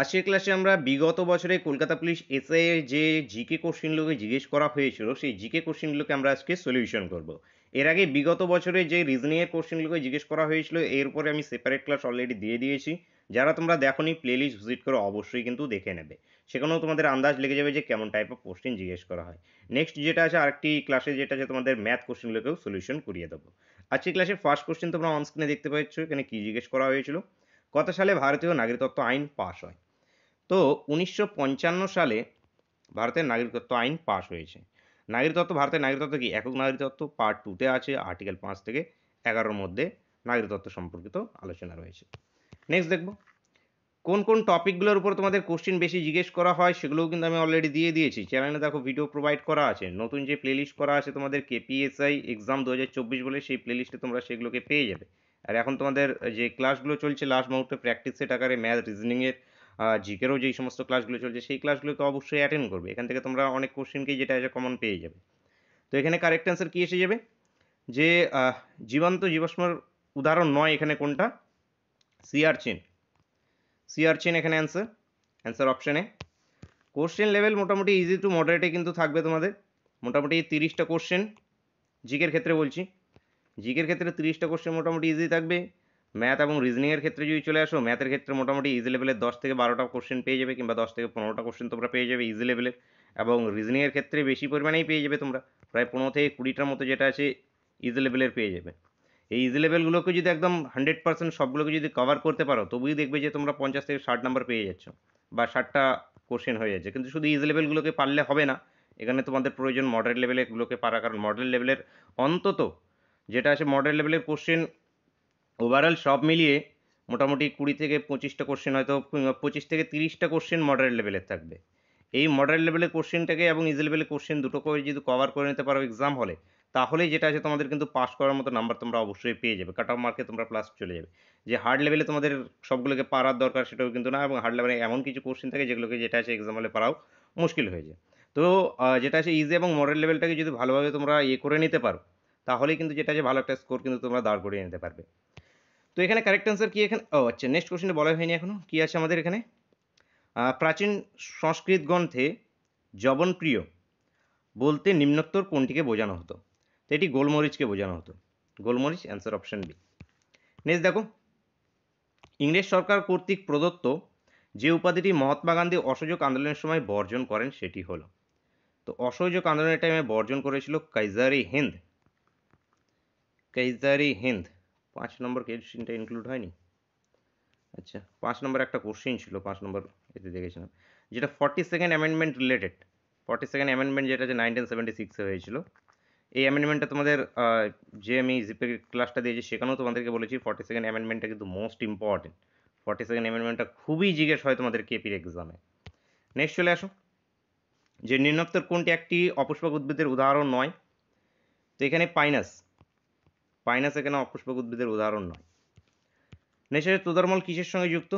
আজকের ক্লাসে আমরা বিগত বছরে কলকাতা পুলিশ এসআই এর যে জিকে কোশ্চিনগুলোকে জিজ্ঞেস করা হয়েছিল সেই জিকে কোশ্চেনগুলোকে আমরা আজকে সলিউশন করব এর আগে বিগত বছরে যে রিজনিংয়ের কোশ্চেনগুলোকে জিজ্ঞেস করা হয়েছিল এর উপরে আমি সেপারেট ক্লাস অলরেডি দিয়ে দিয়েছি যারা তোমরা দেখোনি প্লেলিস্ট ভিজিট করে অবশ্যই কিন্তু দেখে নেবে সেখানেও তোমাদের আন্দাজ লেগে যাবে যে কেমন টাইপ অফ কোশ্চেন জিজ্ঞেস করা হয় নেক্সট যেটা আছে আরেকটি ক্লাসে যেটা আছে তোমাদের ম্যাথ কোশ্চেনগুলোকেও সলিউশন করিয়ে দেবো আজকে ক্লাসে ফার্স্ট কোশ্চেন তোমরা অনস্ক্রিনে দেখতে পাচ্ছ এখানে কী জিজ্ঞেস করা হয়েছিল কত সালে ভারতীয় নাগরিকত্ব আইন পাশ হয় তো উনিশশো পঞ্চান্ন সালে ভারতের নাগরিকত্ব আইন পাশ হয়েছে নাগরিকত্ব ভারতের নাগরিকত্ব কি একক নাগরিকত্ব পার্ট টুতে আছে আর্টিকেল পাঁচ থেকে এগারোর মধ্যে নাগরিকত্ব সম্পর্কিত আলোচনা রয়েছে নেক্সট দেখব কোন কোন টপিকগুলোর উপর তোমাদের কোশ্চেন বেশি জিজ্ঞেস করা হয় সেগুলোও কিন্তু আমি অলরেডি দিয়ে দিয়েছি চ্যানেলে দেখো ভিডিও প্রোভাইড করা আছে নতুন যে প্লেলিস্ট করা আছে তোমাদের কেপিএসআই এক্সাম দু বলে সেই প্লেলিস্টে তোমরা সেগুলোকে পেয়ে যাবে আর এখন তোমাদের যে ক্লাসগুলো চলছে লাস্ট মুহূর্তে প্র্যাকটিস সেট আকারে ম্যাথ রিজনিংয়ের জিকেরও যেই সমস্ত ক্লাসগুলো চলছে সেই ক্লাসগুলোকে অবশ্যই অ্যাটেন্ড করবে এখান থেকে তোমরা অনেক কোশ্চেনকেই যেটা আছে কমন পেয়ে যাবে তো এখানে কারেক্ট অ্যান্সার কী এসে যাবে যে জীবন্ত জীবাশ্মর উদাহরণ নয় এখানে কোনটা সিয়ারচিন চেন এখানে অ্যান্সার অ্যান্সার অপশানে কোশ্চেন লেভেল মোটামুটি ইজি টু মডারেটে কিন্তু থাকবে তোমাদের মোটামুটি তিরিশটা কোশ্চেন জিকের ক্ষেত্রে বলছি জিকের ক্ষেত্রে তিরিশটা কোশ্চেন মোটামুটি ইজি থাকবে ম্যাথ এবং রিজনিংয়ের ক্ষেত্রে যদি চলে আসো ম্যাথের ক্ষেত্রে মোটামুটি ইজি লেভেলের দশ থেকে বারোটা কোশ্চেন পেয়ে যাবে কিংবা দশ থেকে পনেরোটা কোশ্চেন তোমরা পেয়ে যাবে ইজি লেভেলের এবং রিজনিংয়ের ক্ষেত্রে বেশি পরিমাণেই পেয়ে যাবে তোমরা প্রায় পনেরো থেকে কুড়িটার মতো যেটা আছে ইজি লেভেলের পেয়ে যাবে এই ইজি লেভেলগুলোকে যদি একদম হান্ড্রেড পার্সেন্ট সবগুলোকে যদি কভার করতে পারো তবুই দেখবে যে তোমরা পঞ্চাশ থেকে ষাট নাম্বার পেয়ে যাচ্ছ বা ষাটটা কোশ্চেন হয়ে যাচ্ছে কিন্তু শুধু ইজি লেভেলগুলোকে পারলে হবে না এখানে তোমাদের প্রয়োজন মডেল লেভেলে পারা কারণ মডেল লেভেলের অন্তত যেটা আছে মডেল লেভেলের কোশ্চেন ওভারঅল সব মিলিয়ে মোটামুটি কুড়ি থেকে পঁচিশটা কোশ্চেন হয়তো পঁচিশ থেকে তিরিশটা কোশ্চেন মডারেট লেভেলের থাকবে এই মডারেট লেভেলের কোশ্চেনটাকে এবং ইজি লেভেলের কোশ্চেন দুটো করে যদি কভার করে নিতে পারো এক্সাম হলে তাহলেই যেটা আছে তোমাদের কিন্তু পাস করার মতো নাম্বার তোমরা অবশ্যই পেয়ে যাবে কাট অফ মার্কে তোমরা প্লাস চলে যাবে যে হার্ড লেভেলে তোমাদের সবগুলোকে পারার দরকার সেটাও কিন্তু না এবং হার্ড লেভেলে এমন কিছু কোশ্চেন থাকে যেগুলোকে যেটা আছে এক্সাম হলে পারাও মুশকিল হয়ে যায় তো যেটা আছে ইজি এবং মডেল লেভেলটাকে যদি ভালোভাবে তোমরা ইয়ে করে নিতে পারো তাহলেই কিন্তু যেটা যে ভালো একটা স্কোর কিন্তু তোমরা দাঁড় করিয়ে নিতে পারবে তো এখানে কারেক্ট অ্যান্সার কি এখানে ও আচ্ছা নেক্সট কোশ্চেনটা বলা হয়নি এখনও কী আছে আমাদের এখানে প্রাচীন সংস্কৃত গ্রন্থে জবনপ্রিয় বলতে নিম্নোত্তর কোনটিকে বোঝানো হতো তো এটি গোলমরিচকে বোঝানো হতো গোলমরিচ অ্যান্সার অপশান বি নেক্সট দেখো ইংরেজ সরকার কর্তৃক প্রদত্ত যে উপাধিটি মহাত্মা গান্ধী অসহযোগ আন্দোলনের সময় বর্জন করেন সেটি হলো তো অসহযোগ আন্দোলনের টাইমে বর্জন করেছিল কাইজারি হিন্দ কেজারি হিন্দ পাঁচ নম্বর কোশ্চিনটা ইনক্লুড হয়নি আচ্ছা পাঁচ নম্বর একটা কোশ্চিন ছিল পাঁচ নম্বর এতে দেখেছিলাম যেটা forty second amendment related forty second amendment যেটা যে নাইনটিন সেভেন্টি সিক্সে হয়েছিল এই অ্যামেন্ডমেন্টটা তোমাদের যে আমি জিপের ক্লাসটা দিয়েছি সেখানেও তোমাদেরকে বলেছি ফর্টি সেকেন্ড অ্যামেন্ডমেন্টটা কিন্তু মোস্ট ইম্পর্টেন্ট ফর্টি সেকেন্ড অ্যামেন্ডমেন্টটা খুবই জিজ্ঞেস হয় তোমাদের কেপির এক্সামে নেক্সট চলে আসো যে নিম্নোত্তর কোনটি একটি অপুষ্পক উদ্ভিদের উদাহরণ নয় তো এখানে পাইনাস পাইনাস এখানে অপুষ্পক উদ্ভিদের উদাহরণ নয় নেশারে তোদারমল কিসের সঙ্গে যুক্ত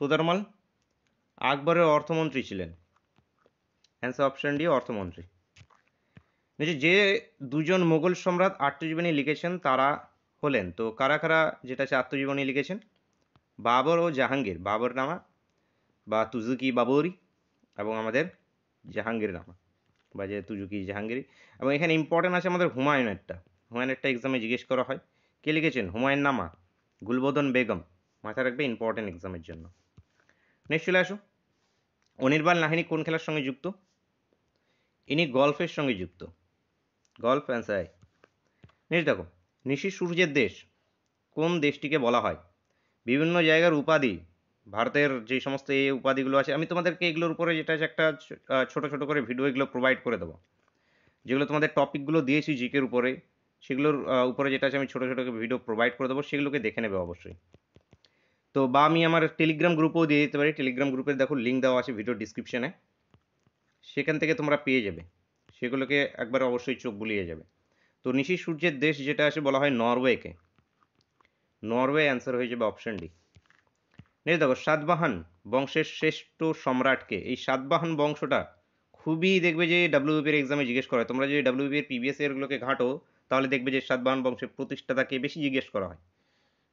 তোদারমল আকবরের অর্থমন্ত্রী ছিলেন অ্যান্সার অপশন ডি অর্থমন্ত্রী নিশ্চয় যে দুজন মোগল সম্রাট আত্মজীবনী লিখেছেন তারা হলেন তো কারা কারা যেটা আছে আত্মজীবনী লিখেছেন বাবর ও জাহাঙ্গীর বাবর নামা বা তুজুকি বাবরি এবং আমাদের জাহাঙ্গীর নামা বা যে তুজুকি জাহাঙ্গীর এবং এখানে ইম্পর্টেন্ট আছে আমাদের হুমায়ুনেরটা হুমায়ুনেরটা এক্সামে জিজ্ঞেস করা হয় কে লিখেছেন হুমায়ুন নামা গুলবোধন বেগম মাথায় রাখবে ইম্পর্টেন্ট এক্সামের জন্য নেক্সট চলে আসো অনির্বাণ নাহিনী কোন খেলার সঙ্গে যুক্ত ইনি গল্ফের সঙ্গে যুক্ত গল্ফ অ্যান্সার নেক্সট দেখো নিশি সূর্যের দেশ কোন দেশটিকে বলা হয় বিভিন্ন জায়গার উপাধি ভারতের যে সমস্ত এই উপাধিগুলো আছে আমি তোমাদেরকে এগুলোর উপরে যেটা আছে একটা ছোট ছোট করে ভিডিও এগুলো প্রোভাইড করে দেবো যেগুলো তোমাদের টপিকগুলো দিয়েছি জিকের উপরে সেগুলোর উপরে যেটা আছে আমি ছোটো ছোটো ভিডিও প্রোভাইড করে দেবো সেগুলোকে দেখে নেবে অবশ্যই তো বা আমি আমার টেলিগ্রাম গ্রুপেও দিয়ে দিতে পারি টেলিগ্রাম গ্রুপের দেখো লিঙ্ক দেওয়া আছে ভিডিও ডিসক্রিপশানে সেখান থেকে তোমরা পেয়ে যাবে সেগুলোকে একবার অবশ্যই চোখ বুলিয়ে যাবে তো নিশি সূর্যের দেশ যেটা আছে বলা হয় নরওয়েকে নরওয়ে অ্যান্সার হয়ে যাবে অপশন ডি নেই দেখো সাতবাহান বংশের শ্রেষ্ঠ সম্রাটকে এই সাতবাহান বংশটা খুবই দেখবে যে ডাব্লিউবিপির এক্সামে জিজ্ঞেস করে তোমরা যদি ডাব্লিউবিপির পিবিএস এরগুলোকে ঘাটো তাহলে দেখবে যে সাতবাহন বংশের প্রতিষ্ঠাতাকে বেশি জিজ্ঞেস করা হয়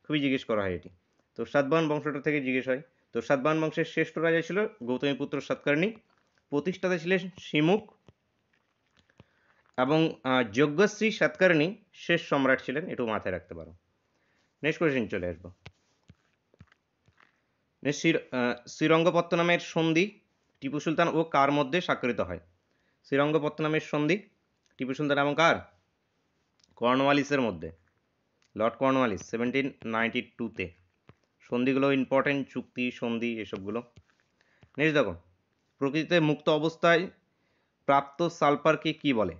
খুবই জিজ্ঞেস করা হয় এটি তো সাতবাহন বংশটা থেকে জিজ্ঞেস হয় তো সাতবাহন বংশের শ্রেষ্ঠ রাজা ছিল গৌতমী পুত্র সৎকর্ণী প্রতিষ্ঠাতা ছিলেন শিমুক এবং যজ্ঞশ্রী সৎকর্ণী শেষ সম্রাট ছিলেন এটু মাথায় রাখতে পারো নেক্সট কোয়েশ্চেন চলে আসবো শ্রীরঙ্গপত্তনামের সন্ধি টিপু সুলতান ও কার মধ্যে স্বাক্ষরিত হয় শ্রীরঙ্গপত্তনামের সন্ধি টিপু সুলতান এবং কার কর্নওয়ালিসের মধ্যে লর্ড কর্নওয়ালিস সেভেন্টিন নাইনটি টুতে সন্ধিগুলো ইম্পর্টেন্ট চুক্তি সন্ধি এসবগুলো নেক্সট দেখো প্রকৃতিতে মুক্ত অবস্থায় প্রাপ্ত সালফারকে কি বলে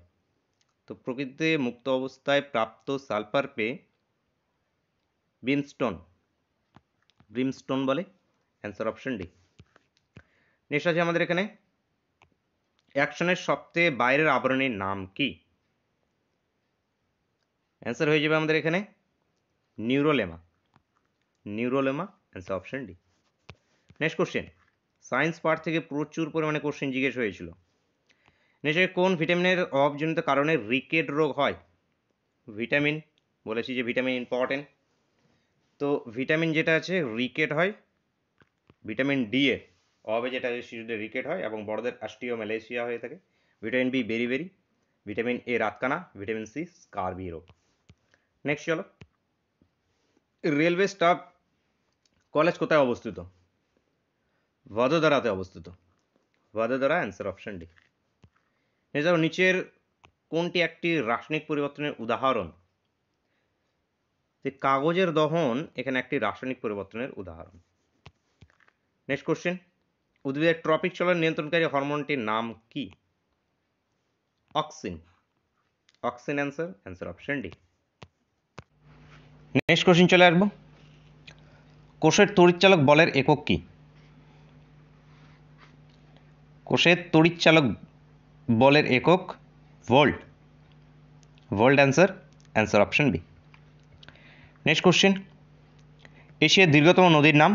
তো প্রকৃতিতে মুক্ত অবস্থায় প্রাপ্ত সালফারকে পে ব্রিমস্টোন বলে অ্যান্সার অপশন ডি নেক্সট আছে আমাদের এখানে অ্যাকশনের সবচেয়ে বাইরের আবরণের নাম কি অ্যান্সার হয়ে যাবে আমাদের এখানে neurolemma neurolemma answer option D next question science part থেকে প্রচুর পরিমাণে কোশ্চেন জিজ্ঞেস হয়েছিল নেক্সট কোন ভিটামিনের অভাবজনিত কারণে রিকেট রোগ হয় ভিটামিন বলেছি যে ভিটামিন ইম্পর্টেন্ট তো ভিটামিন যেটা আছে রিকেট হয় ভিটামিন ডি এর অভাবে যেটা আছে শিশুদের রিকেট হয় এবং বড়দের অ্যাস্টিও ম্যালেসিয়া হয়ে থাকে vitamin B beri beri vitamin A রাতকানা ভিটামিন সি স্কারবি রোগ নেক্সট চলো রেলওয়ে স্টাফ কলেজ কোথায় অবস্থিত ভদোদরাতে অবস্থিত ভদোদরা অ্যান্সার অপশন ডি এছাড়াও নিচের কোনটি একটি রাসায়নিক পরিবর্তনের উদাহরণ যে কাগজের দহন এখানে একটি রাসায়নিক পরিবর্তনের উদাহরণ নেক্সট কোশ্চেন উদ্ভিদের ট্রপিক চলার নিয়ন্ত্রণকারী হরমোনটির নাম কি auxin auxin answer answer option D next question চলে আসবো কোষের তড়িৎচালক বলের একক কি কোষের তড়িৎচালক বলের একক volt volt answer answer option B next question এশিয়ার দীর্ঘতম নদীর নাম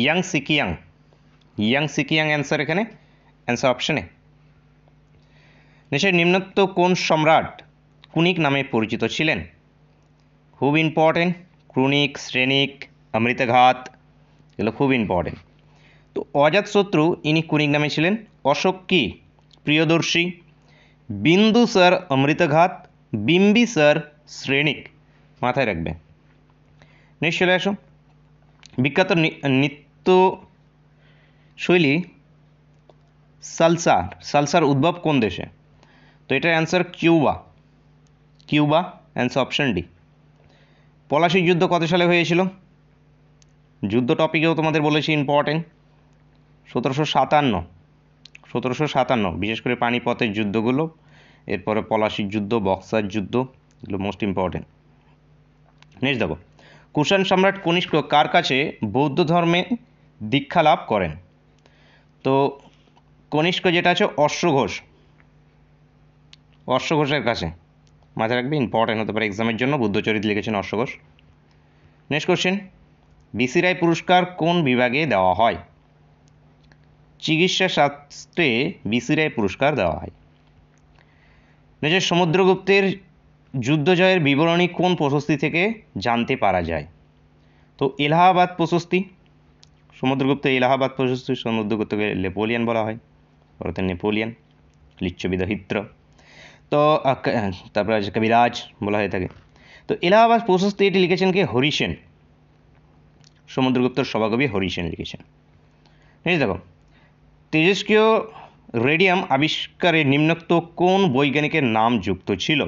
young Sikiang young Sikiang answer এখানে অ্যান্সার অপশানে দেশের নিম্নত্ব কোন সম্রাট কুনিক নামে পরিচিত ছিলেন খুব ইম্পর্টেন্ট ক্রুনিক শ্রেণিক অমৃতঘাত এগুলো খুব ইম্পর্টেন্ট তো অজাতশত্রু ইনি কুনিক নামে ছিলেন অশোক কি প্রিয়দর্শী বিন্দু স্যার অমৃতঘাত স্যার শ্রেণিক মাথায় রাখবে নেক্সট চলে আসো বিখ্যাত নৃত্য শৈলী সালসার সালসার উদ্ভব কোন দেশে তো এটার answer Cuba Cuba answer option D পলাশির যুদ্ধ কত সালে হয়েছিল যুদ্ধ টপিকেও তোমাদের বলেছি ইম্পর্টেন্ট সতেরোশো সাতান্ন সতেরোশো সাতান্ন বিশেষ করে পানিপথের যুদ্ধগুলো এরপরে পলাশির যুদ্ধ বক্সার যুদ্ধ এগুলো মোস্ট ইম্পর্টেন্ট নেক্সট দেখো কুষাণ সম্রাট কনিষ্ক কার কাছে বৌদ্ধ ধর্মে দীক্ষা লাভ করেন তো কনিষ্ক যেটা আছে অশ্বঘোষ অশ্বঘোষের কাছে মাথায় রাখবে ইম্পর্টেন্ট হতে পারে এক্সামের জন্য বুদ্ধচরিত লিখেছেন অশ্বঘোষ নেক্সট কোশ্চেন বিসি রায় পুরস্কার কোন বিভাগে দেওয়া হয় চিকিৎসা শাস্ত্রে বিসি রায় পুরস্কার দেওয়া হয় নিজের সমুদ্রগুপ্তের যুদ্ধজয়ের বিবরণী কোন প্রশস্তি থেকে জানতে পারা যায় তো এলাহাবাদ প্রশস্তি সমুদ্রগুপ্ত এলাহাবাদ প্রশস্তি সমুদ্রগুপ্তকে নেপোলিয়ান বলা হয় ভারতের নেপোলিয়ান লিচ্ছবিদহিত্র তো তারপরে আছে কবিরাজ বলা হয়ে থাকে তো এলাহাবাদ প্রশস্তি এটি লিখেছেন কে হরিসেন সমুদ্রগুপ্তর সভাকবি হরিসেন লিখেছেন ঠিক দেখো তেজস্ক্রিয় রেডিয়াম আবিষ্কারে নিম্নোক্ত কোন বৈজ্ঞানিকের নাম যুক্ত ছিল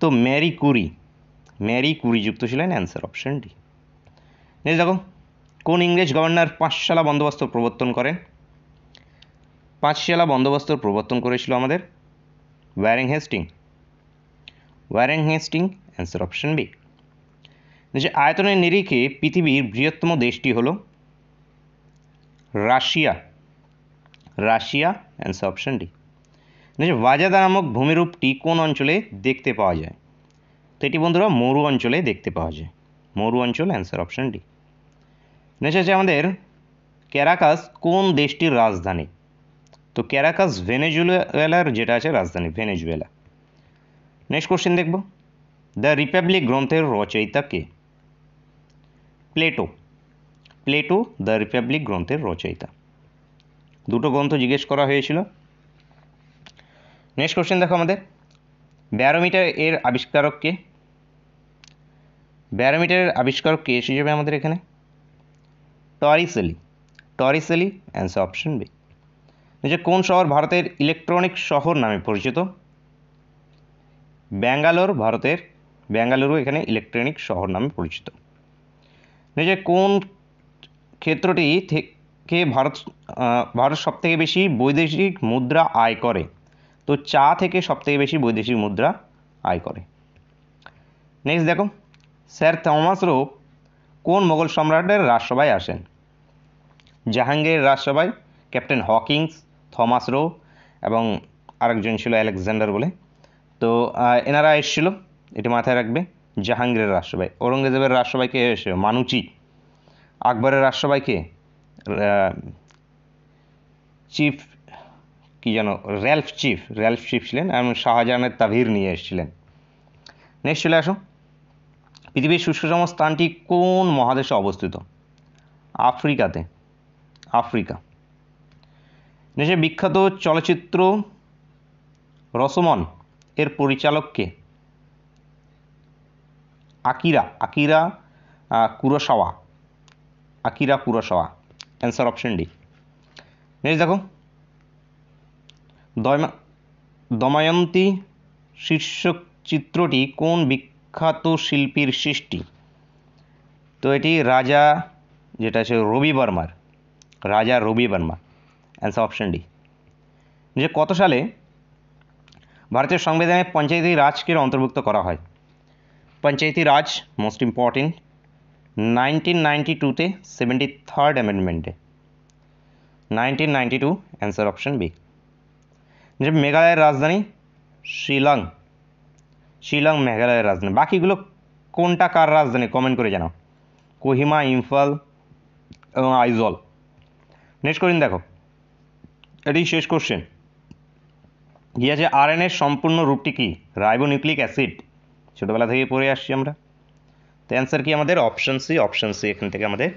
তো ম্যারি কুরি ম্যারি কুরি যুক্ত ছিলেন অ্যান্সার অপশন ডি নেক্সট দেখো কোন ইংরেজ গভর্নর পাঁচশালা বন্দোবস্ত প্রবর্তন করেন পাঁচশালা বন্দোবস্ত প্রবর্তন করেছিল আমাদের Waring Hastings Warren Hastings answer option B যে আয়তনের নিরিখে পৃথিবীর বৃহত্তম দেশটি হল Russia Russia answer option D যে ওয়াজাদা নামক ভূমিরূপটি কোন অঞ্চলে দেখতে পাওয়া যায় তো এটি বন্ধুরা মরু অঞ্চলে দেখতে পাওয়া যায় মরু অঞ্চল অ্যান্সার অপশন ডি নেক্সট আছে আমাদের ক্যারাকাস কোন দেশটির রাজধানী তো ক্যারাকাস ভেনেজুয়েলার যেটা আছে রাজধানী ভেনেজুয়েলা নেক্সট কোশ্চেন দেখব দ্য রিপাবলিক গ্রন্থের রচয়িতা কে প্লেটো প্লেটো দ্য রিপাবলিক গ্রন্থের রচয়িতা দুটো গ্রন্থ জিজ্ঞেস করা হয়েছিল নেক্সট কোশ্চেন দেখো আমাদের ব্যারোমিটার এর আবিষ্কারক কে ব্যারোমিটারের আবিষ্কারক কে এসে যাবে আমাদের এখানে Torricelli Torricelli answer option B নিচে কোন শহর ভারতের ইলেকট্রনিক শহর নামে পরিচিত ব্যাঙ্গালোর ভারতের ব্যাঙ্গালুরু এখানে ইলেকট্রনিক শহর নামে পরিচিত নিচে কোন ক্ষেত্রটি থেকে ভারত ভারত সবথেকে বেশি বৈদেশিক মুদ্রা আয় করে তো চা থেকে সবথেকে বেশি বৈদেশিক মুদ্রা আয় করে নেক্সট দেখো স্যার থমাস রো কোন মোগল সম্রাটের রাজসভায় আসেন জাহাঙ্গীর রাজসভায় ক্যাপ্টেন হকিংস থমাস রো এবং আরেকজন ছিল আলেকজান্ডার বলে তো এনারা এসেছিল এটি মাথায় রাখবে জাহাঙ্গীরের রাষ্ট্রবাই ঔরঙ্গজেবের রাষ্ট্রবাই কে এসে মানুচি আকবরের রাষ্ট্রবাই কে চিফ কি যেন র্যালফ চিফ র্যালফ চিফ ছিলেন এবং শাহজাহানের তাভির নিয়ে এসেছিলেন নেক্সট চলে আসো পৃথিবীর শুষ্কতম স্থানটি কোন মহাদেশে অবস্থিত আফ্রিকাতে আফ্রিকা দেশের বিখ্যাত চলচ্চিত্র রসমন এর পরিচালককে Akira Akira Kurosawa Akira Kurosawa answer option D next দেখো দমায়ন্তী শীর্ষক চিত্রটি কোন বিখ্যাত শিল্পীর সৃষ্টি তো এটি রাজা যেটা আছে রবি বর্মার Raja Ravi Varma answer option D যে কত সালে ভারতের সংবিধানে পঞ্চায়েতি রাজকে অন্তর্ভুক্ত করা হয় Panchayati Raj most important nineteen ninety টুতে সেভেন্টি থার্ড অ্যামেন্ডমেন্টে nineteen ninety two answer option B যে মেঘালয়ের রাজধানী শিলং শিলং মেঘালয়ের রাজধানী বাকিগুলো কোনটা কার রাজধানী কমেন্ট করে জানাও কোহিমা ইম্ফল এবং আইজল নেক্সট করিন দেখো এটাই শেষ কোশ্চেন কি আছে আরএনএর সম্পূর্ণ রূপটি কি রাইবোনিউক্লিক অ্যাসিড ছোটোবেলা থেকে পড়ে আসছি আমরা তো অ্যান্সার কি আমাদের অপশন সি অপশন সি এখান থেকে আমাদের